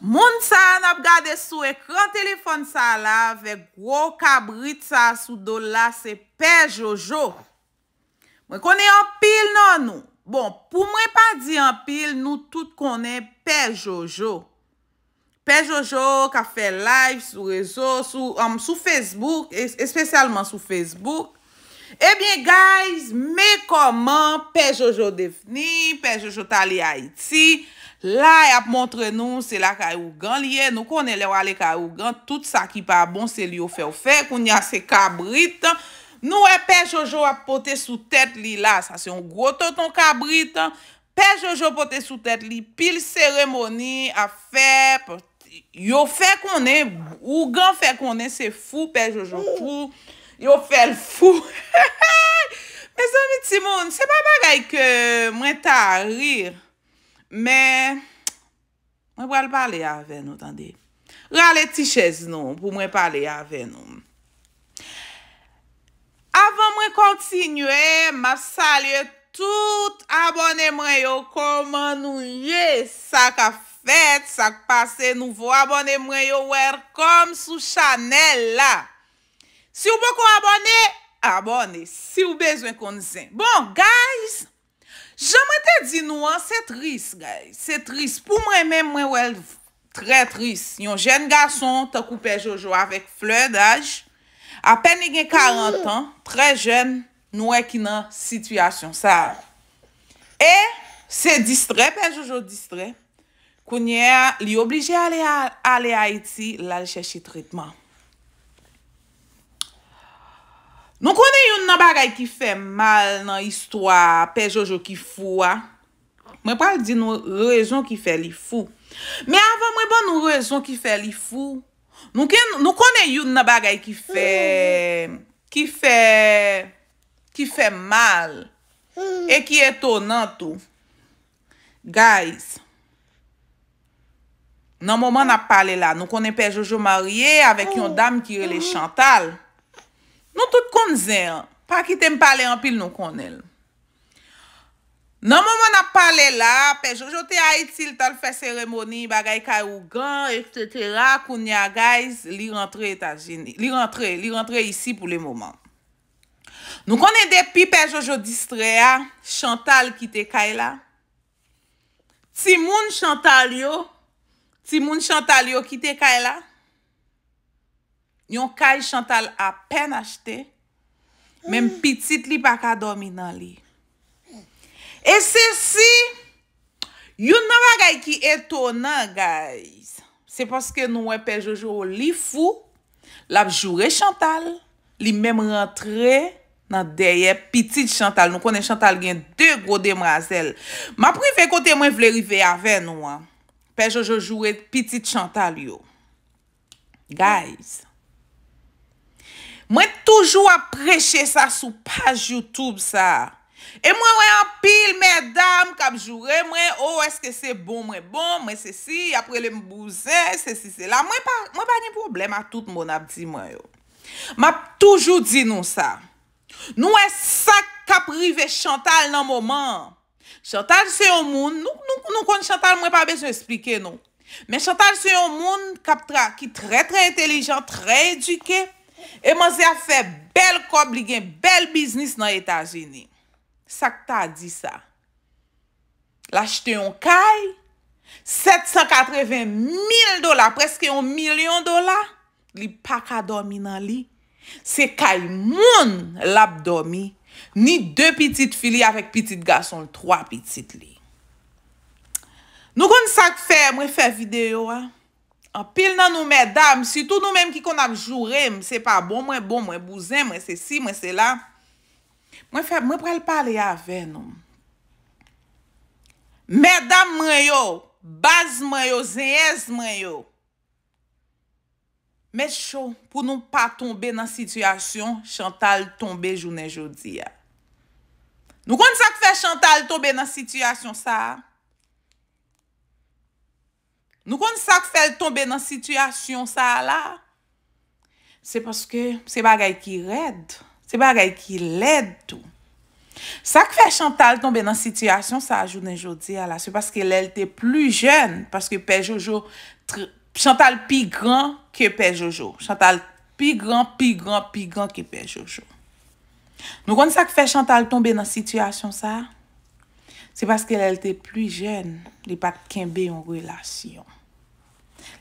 Moun sa an ap gade sou ekran telefon sa la vek gro kabrit sa sou do la se Pe Jojo. Mwen kone an pil nan nou. Bon, pou mwen pa di an pil, nou tout kone Pe Jojo. Pe Jojo ka fe live sou rezo, sou Facebook, espesyalman sou Facebook. Ebyen eh guys, me koman Pe Jojo defni, Pe Jojo tali Haiti, la ap montre nou se la kaya Ougan liye, nou kone le wale kaya Ougan, tout sa ki pa bon se eh, li yo fe ou fe, koun ya se kabritan, nou e Pe Jojo ap pote sou tete li la, sa se yon gwo toton kabritan, Pe Jojo pote sou tete li pil seremoni, a fe, yo fe konen, Ougan fe konen, se fou Pe Jojo, fou. Yo fèl fou. Mè zon mi ti moun, se pa bagay ke mwen ta a rir. Mè, mwen pral pale a ven, otande. Rale ti chèz nou, pou mwen pale a ven nou. Avan mwen kontinye, ma salye tout, abone mwen yo koman nou ye. Sak a fèt, sak pase nouvo, abone mwen yo welcome sou chanel la. Si ou pou kon abone, abone. Si ou bezwen kon disen. Bon, guys, jaman te di nou an, se tris, guys. Se tris. Pou mwen men mwen wèl, trè tris. Yon jen gason takou pe Jojo avèk flè d'aj. Apen ni gen 40 an, trè jen nou wèk e inan sitwasyon sa. E se distre, pe Jojo distre. Kounye li oblije ale Haiti lal chèchi tritman. Nou konen yon nan bagay ki fe mal bon, nan istwa pe Jojo ki fwa. Mwen pa di nou rezon ki fe li fwa. Men avan mwen pa nou rezon ki fe li fwa. Nou konen yon nan bagay ki fe mal. E ki etonan tou. Guys. Nan moun man ap pale la. Nou konen pe Jojo marye avek yon dam ki re le chantal. Nou tout konzen, pa ki tem pale anpil nou konel. Nan moun moun ap pale la, pe Jojo te a itil tal fe seremoni, bagay ka yugan, et cetera, koun ya guys, li rentre ita geni, li rentre, li rentre isi pou le mouman. Nou konen depi pe Jojo distrea, Chantal kite kaila. Timoun Chantal yo, Timoun Chantal yo kite kaila. yon kay Chantal apen achete, menm pitit li baka domi nan li. E se si, yon nanwa gay ki etonan, guys. Se paske nouwe pe Jojo li fou, lap jure Chantal, li menm rentre nan deye pitit Chantal. Nou konen Chantal gen de grode mrazel. Ma prive kote mwen vle rive avè nouwe. Pe Jojo jure pitit Chantal yo. Guys... Mwen toujou ap preche sa sou page YouTube sa. E mwen wè an pil mèdame kap jure, mwen, o, oh, eske se bon mwen bon, mwen se si, apre lè mbouze, se si se la. Mwen pa ni problem a tout moun ap di mwen yo. Mwen ap toujou di nou sa. Nou wè e sa kap rive Chantal nan mouman. Chantal se yon moun, nou kon Chantal mwen pa bezo esplike nou. Men Chantal se yon moun kap tra ki tre tre entelijan, tre edikey. Emanze a fe bel kob li gen bel biznis nan etaje ni. Sak ta a di sa. Lachete yon kay, 780 mil dola, preske yon milyon dola, li pak a dormi nan li. Se kay moun lab dormi, ni 2 pitit fili avek pitit gason, 3 pitit li. Nou kon sak fe, mwen fe video a. Apil nan nou mèdame, si tout nou mèm ki kon ap jurem, se pa bon mwen bon, mwen bouzen, mwen se si, mwen se la. Mwen prel pale ya ven nou. Mèdame mwen yo, baz mwen yo, zeyez mwen yo. Mè chou, pou nou pa tombe nan sityasyon, Chantal tombe jounen jodi ya. Nou kon sa kfe Chantal tombe nan sityasyon sa a? Nou kon sa ke fèl tombe nan sityasyon sa ala? Se paske se bagay ki red, se bagay ki led tou. Sa ke fè Chantal tombe nan sityasyon sa a jounen joudi ala? Se paske lèl te plu jèn, paske Pè Jojo Chantal pi gran ki Pè Jojo. Chantal pi gran, pi gran, pi gran ki Pè Jojo. Nou kon sa ke fè Chantal tombe nan sityasyon sa ala? Se paske l el te plu jen, li pat kenbe yon relasyon.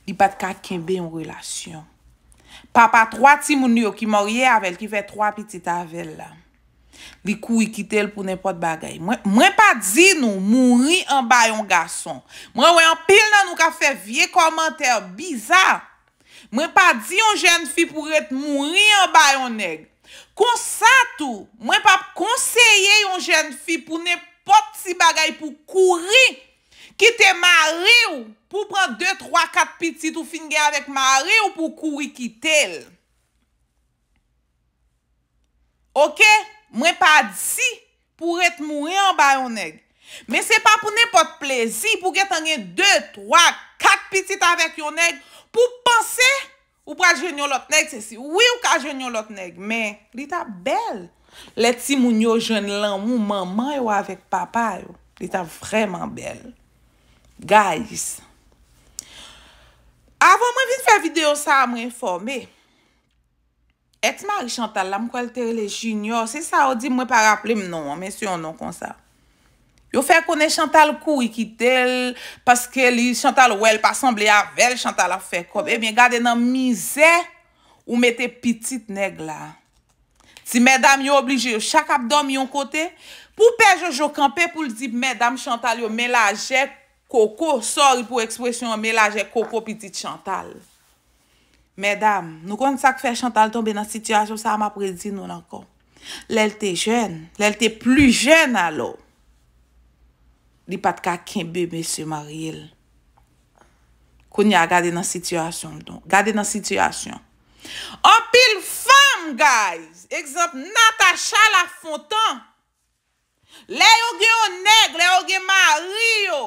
Li pat kat kenbe yon relasyon. Papa, 3 timouni yo ki morye avel, ki fe 3 pitite avel la. Li kou yi kite l pou nepot bagay. Mwen pa di nou mouri an bayon gason. Mwen wè an pil nan nou ka fe vie komenter bizar. Mwen pa di yon jen fi pou et mouri an bayon neg. Kon sa tou, mwen pa konseye yon jen fi pou nepot. ti bagay pou kouri, kite ma re ou pou pran 2, 3, 4 pitit ou finge avèk ma re ou pou kouri kite el. Ok, mwen pa di si pou et mouren ba yon neg. Men se pa pou ne pot plezi pou get an gen 2, 3, 4 pitit avèk yon neg pou panse ou pran jenyon lot neg se si. Ou yon ka jenyon lot neg, men li ta bel. Le ti moun yo joun lan moun, maman yo avèk papa yo. Li ta vreman bel. Guys. Avwa mwen vin fè videyo sa mwen informe. Eti mary Chantal la mwen kalte le jinyo. Se sa o di mwen pa rapple mnon, mwen si yon non kon sa. Yo fè konen Chantal kou i kitel. Paske li Chantal wèl pa sembli avèl Chantal la fè kob. E eh mwen gade nan mizè ou mète pitit neg la. Di mèdam yo oblige yo chak ap dom yon kote, pou pe jo jo kampe pou li di mèdam Chantal yo mèla jèk koko, sorry pou ekspresyon yo mèla jèk koko pitit Chantal. Mèdam, nou kon sa k fè Chantal tombe nan sityasyon sa a ma predi nou nan kon. Lèl te jèn, lèl te plu jèn alò. Li pat kak kèmbe mèsyo Marielle. Koun ya gade nan sityasyon ton, gade nan sityasyon. An pil fèm, guys, exemple, Natacha Lafontan, le yo ge yo neg, le yo ge Mario,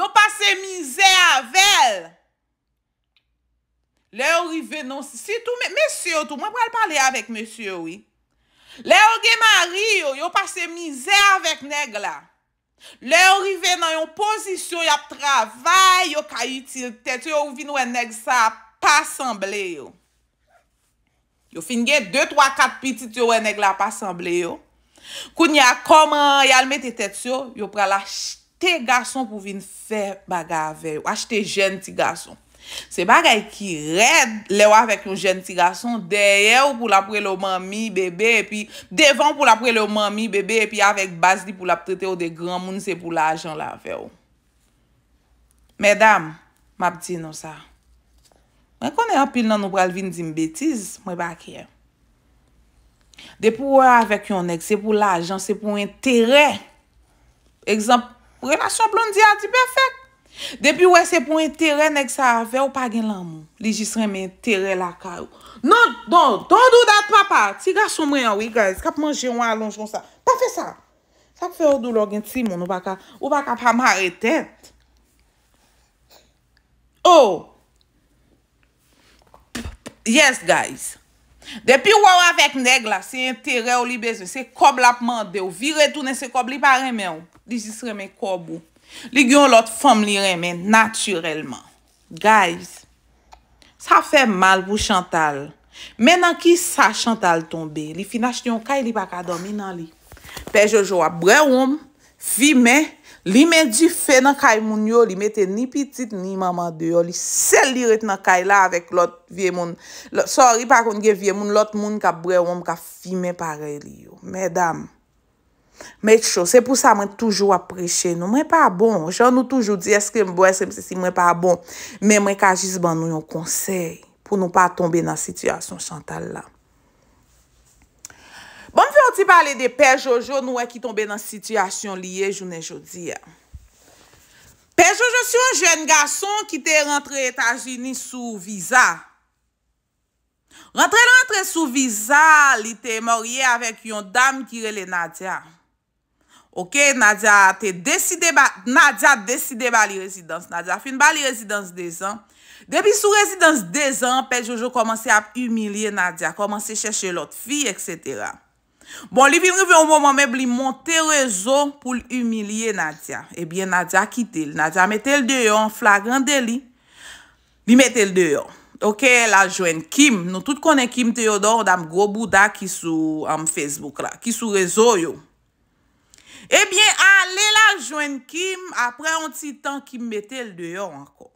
yo pase mizè avèl, le yo rive nan, si tou mè, mèsyo tou, mè pou al pale avèk mèsyo, oui. Le yo ge Mario, yo pase mizè avèk neg la, le yo rive nan yon pozisyon, yon travèl, yon kayitil, tèt yo ouvin wè neg sa pa asamblè yo. Yo finge 2-3-4 pitit yo ene glapa asamble yo. Koun ya koman yalme te tet yo, yo pral achte gason pou vin fe baga aveyo. Achte jen ti gason. Se bagay ki red lewa vek yon jen ti gason, deye yo pou la prelo mami, bebe, pi devan pou la prelo mami, bebe, pi avek bas di pou la prete yo de gran moun se pou la ajan la aveyo. Medam, map ti non sa. Mwen konen apil nan nou pral vin di mbetiz, mwen bakye. Depi wè avèk yon, nek se pou la, jan se pou yon terè. Ekzamp, relasyon blondi a di bèfèk. Depi wè se pou yon terè, nek sa vè ou pa gen lan moun. Li jisren men terè la ka ou. Non, don, don do dat papa. Ti ga sou mwen yon, wè guys, kap manje yon, alonj yon sa. Pa fè sa. Sa pou fè ou do lo gen ti moun, ou baka, ou baka pa ma etet. Ou, oh! Yes guys, depi waw avek neg la, se entere ou li beze, se kob la pman de ou, vire tou ne se kob li pa remen ou, li jis remen kob ou, li gyon lot fom li remen naturelman. Guys, sa fe mal pou Chantal. Menan ki sa Chantal tombe, li finashtyon kay li baka domi nan li. Pe jojwa bre oum, fi men. Li me di fe nan kay moun yo, li me te ni pitit ni mama deyo, li sel li ret nan kay la avèk lot vie moun. Sori pa kon gen vie moun, lot moun ka bre wom ka fime pare li yo. Medam, me chou, se pou sa mwen toujou apreche nou. Mwen pa bon, joun nou toujou di eskrem bo, eskrem se si mwen pa bon. Men mwen ka jiz ban nou yon konsey pou nou pa tombe nan sityasyon chantal la. ti pale de Pe Jojo nou wè ki tombe nan sityasyon liye jounen jodi ya. Pe Jojo sou yon jen gason ki te rentre etajini sou viza. Rentre, rentre sou viza li te morye avèk yon dam kirele Nadia. Ok, Nadia te deside ba, Nadia deside ba li rezidans Nadia. Fin ba li rezidans dezan. Depi sou rezidans dezan, Pe Jojo komanse ap umilye Nadia, komanse chèche lot fi, etcè. Bon, li vin rivyon voman mèb li monte rezo pou eh li humiliè Nadia. Ebyen, Nadia kitèl. Nadia metèl deyon, flagran de li. Li metèl deyon. Ok, la jwen Kim. Nou tout konè Kim Theodore, dam grobou da ki sou am Facebook la. Ki sou rezo yo. Ebyen, eh alè la jwen Kim, apre an ti tan Kim metèl deyon anko.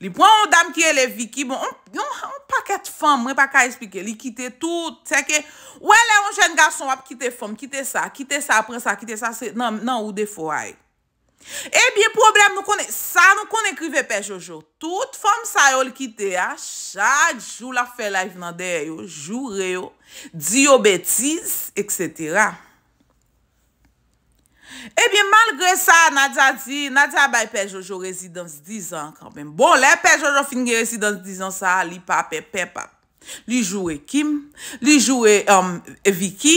Li pran ou dam ki elè viki, bon, yon pa ket fam, mwen pa ka espike. Li kite tout, seke, wè lè an, Son wap kite fom, kite sa, kite sa apre sa, kite sa se nan ou defo ay. E eh bie problem nou konen, sa nou konen krive pe Jojo. Tout fom sa yo li kite a, chadjou la fe la if nan deyo, jureyo, diyo betiz, etc. E eh bie malgre sa, Nadja di, Nadja bay pe Jojo rezidans dizan kanmen. Bon, le pe Jojo fin gen rezidans dizan sa, li pape, pepap. Li joure Kim, li joure um, Vicky,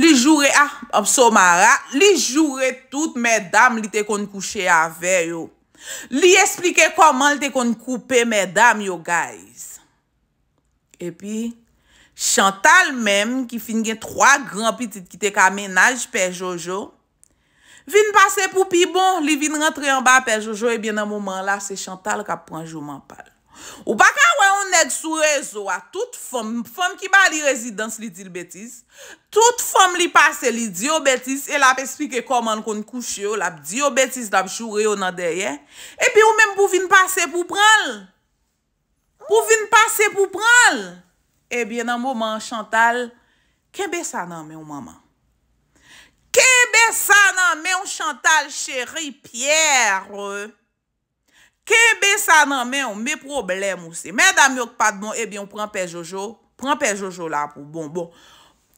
li joure ah, um, Somara, li joure tout me dam li te kon kouche ave yo. Li esplike koman li te kon koupe me dam yo guys. E pi, Chantal menm ki fin gen 3 gran pitit ki te kamenaj pe Jojo, vin pase pou pi bon, li vin rentre an ba pe Jojo e bin an mouman la se Chantal ka pranjouman pal. Ou baka wè ou nèd sou rezo a tout fòm, fòm ki ba li rezidans li dil betis, tout fòm li pase li diyo betis, el ap espike koman kon kouche yo, lap diyo betis dap chou reyo nan deye, epi ou mèm pou vin pase pou pral, pou vin pase pou pral, epi nan mòman chantal, kebe sa nan mè ou maman? Kebe sa nan mè ou chantal, chéri Pierre? Kebe sa nan men, ou me problem ou se. Men dam yok pad bon, ebi, eh ou pren Pe Jojo, pren Pe Jojo la pou bon, bon.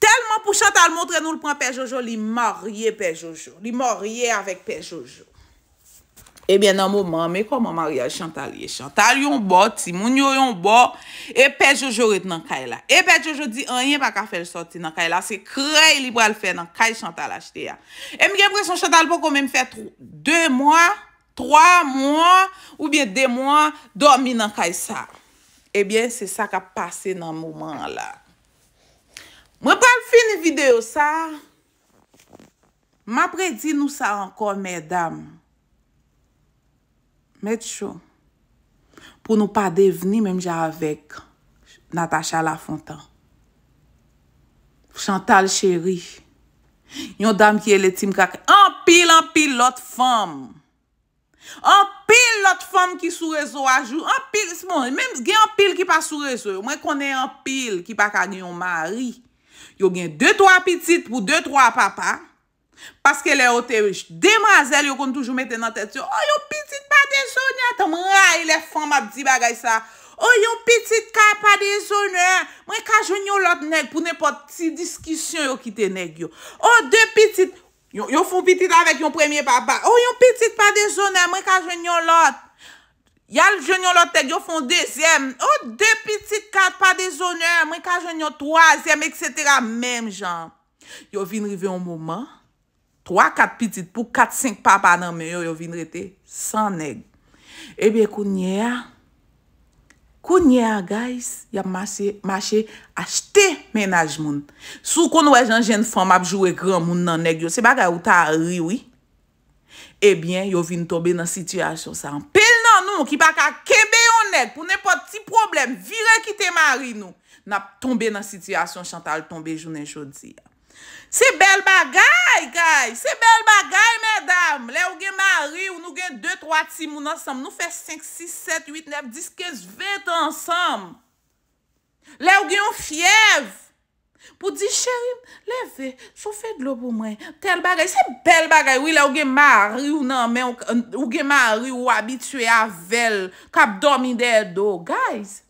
Telman pou Chantal montre nou pren Pe Jojo, li marye Pe Jojo, li marye avèk Pe Jojo. Ebi, eh nan mouman, me koman marye a Chantal, e Chantal yon bo, ti moun yo yon bo, e Pe Jojo rit nan kay la. E Pe Jojo di, an yen baka fel soti nan kay la, se krey li bral fe nan kay Chantal achte ya. E mi gen pre son Chantal pou kon men me fet tru. Dey mwa, Tro moun ou biye de moun dormi nan kay sa. Ebyen, eh se sa ka pase nan mouman la. Mwen pal fin videyo sa. Ma predi nou sa ankon, medam. Met chou. Pou nou pa deveni, mem javek. Natasha Lafontan. Chantal Chéri. Yon dam kiye le tim kake. An pil, an pil lot fom. An pil lot fom ki sou rezo a jou. An pil, bon, mèm gen an pil ki pa sou rezo yo. Mwen konen an pil ki pa kane yon mari. Yo gen 2-3 pitit pou 2-3 papa. Paske le ote wèj. Demazèl yo kon toujou mette nan tèt yo. O oh, yon pitit pa de zonè. Tam ra yon le fom ap di bagay sa. O oh, yon pitit ka pa de zonè. Mwen kajoun yo lot neg pou nepot ti diskisyon yo ki te neg yo. O 2 pitit. Yon foun pitit avèk yon premye papa. O, oh, yon pitit pa de zonè, mwen ka jenyon lot. Yal jenyon lot tek, yon foun dezyèm. O, oh, de pitit kat pa de zonè, mwen ka jenyon toazèm, et sètera. Mèm jan. Yon vin rive yon mouman. Troa, kat pitit pou kat, sink papa nan mè, yon vin rete. San neg. Ebe kounye a. Kou nye a gays, yap mase, mase, ashte menaj moun. Sou kon wè jan jen fòm ap jowe gran moun nan neg yo, se bagay ou ta a riwi, ebyen, eh yo vin tobe nan sityasyon sa. Pel nan nou, ki baka kebe yo neg, pou ne poti problem, vire kite ma ri nou, nap tombe nan sityasyon chantal tombe jounen jodi ya. Se bel bagay, guys. Se bel bagay, medam. Le ou gen mari ou nou gen 2-3 timoun ansam. Nou fe 5-6-7-8-9-10-15-20 ansam. Le ou gen yon fiev. Po di, chéri, leve, sou fe dlo pou mwen. Tel bagay, se bel bagay. Ou gen mari ou nan men, ou gen mari ou abitue a vel. Kap domi derdo, guys.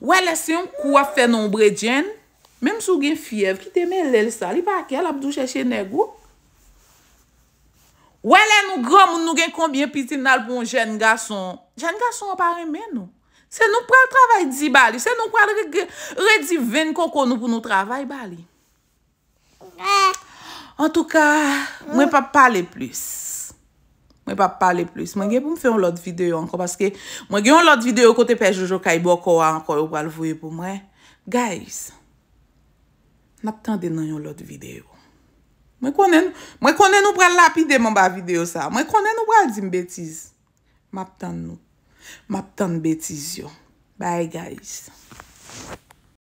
Ou elese yon kou a fe nombre djeni. Mem sou gen fyev ki teme lèl sa li bakè la pou jèche nègou. Wè lè nou grò moun nou gen konbyen piti nal pou mwen jèn gason. Jèn gason apare men nou. Se nou pral travay di bali. Se nou pral redivèn kon kon nou pou nou travay bali. En tout ka, mwen pa pale plus. Mwen pa pale plus. Mwen gen pou mwen fè yon lot videyo anko. Paske mwen gen yon lot videyo kote pe Jojo Kaibo kwa anko yon pral vwe pou mwen. Guys. Nap tande nan yon lot videyo. Mwen konen, mwen konen nou pre lapide mwen ba videyo sa. Mwen konen nou pre a di mbetize. Map tande nou. Map tande betize yo. Bye guys.